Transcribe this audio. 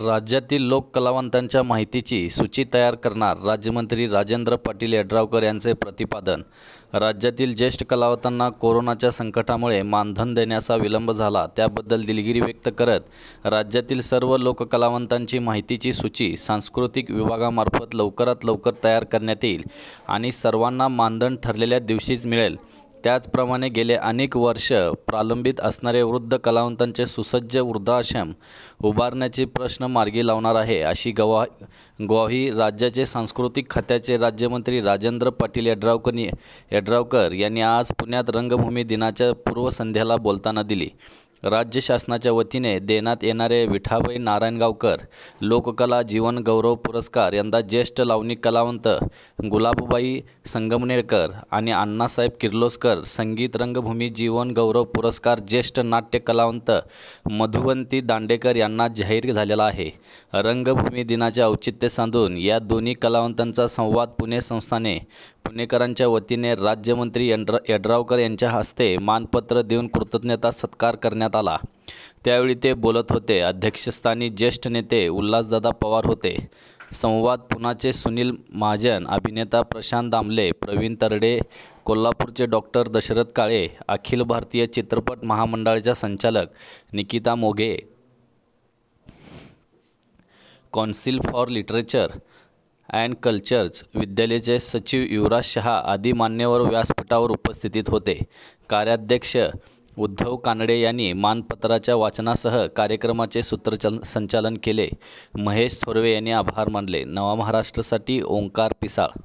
राज्यातील लोककलावंतांच्या माहितीची सूची तयार करणार राज्यमंत्री राजेंद्र पाटील यड्रावकर यांचे प्रतिपादन राज्यातील ज्येष्ठ कलावंतांना कोरोनाच्या संकटामुळे मानधन देण्याचा विलंब झाला त्याबद्दल दिलगिरी व्यक्त करत राज्यातील सर्व लोककलावंतांची माहितीची सूची सांस्कृतिक विभागामार्फत लवकरात लवकर तयार करण्यात येईल आणि सर्वांना मानधन ठरलेल्या दिवशीच मिळेल त्याचप्रमाणे गेले अनेक वर्ष प्रलंबित असणारे वृद्ध कलावंतांचे सुसज्ज वृद्धाश्रम उभारण्याचे प्रश्न मार्गी लावणार आहे अशी गवा ग्वाही राज्याचे सांस्कृतिक खात्याचे राज्यमंत्री राजेंद्र पाटील यड्रावकर यड्रावकर यांनी आज पुण्यात रंगभूमी दिनाच्या पूर्वसंध्येला बोलताना दिली राज्य शासनाच्या वतीने देण्यात येणारे विठाबाई नारायणगावकर लोककला जीवन गौरव पुरस्कार यंदा ज्येष्ठ लावणी कलावंत गुलाबबाई संगमनेरकर आणि अण्णासाहेब किर्लोस्कर संगीत रंगभूमी जीवन गौरव पुरस्कार ज्येष्ठ नाट्य कलावंत मधुवंती दांडेकर यांना जाहीर झालेला आहे रंगभूमी दिनाचे औचित्य साधून या दोन्ही कलावंतांचा संवाद पुणे संस्थाने पुणेकरांच्या वतीने राज्यमंत्री यड्रा यड्रावकर यांच्या हस्ते मानपत्र देऊन कृतज्ञता सत्कार करण्यात आला त्यावेळी ते बोलत होते अध्यक्षस्थानी ज्येष्ठ नेते उल्हासदादा पवार होते संवाद पुनाचे सुनील महाजन अभिनेता प्रशांत दामले प्रवीण तरडे कोल्हापूरचे डॉक्टर दशरथ काळे अखिल भारतीय चित्रपट महामंडळाच्या संचालक Nikita Moghe council for literature and cultures विद्यालयाचे सचिव युवराज शहा आदी मान्यवर व्यासपीठावर उपस्थितीत होते कार्याध्यक्ष उद्धव कानडे यांनी मानपत्राच्या वाचनासह कार्यक्रमाचे सूत्रचल संचालन केले महेश थोरवे यांनी आभार मानले नवा महाराष्ट्रासाठी ओंकार पिसाळ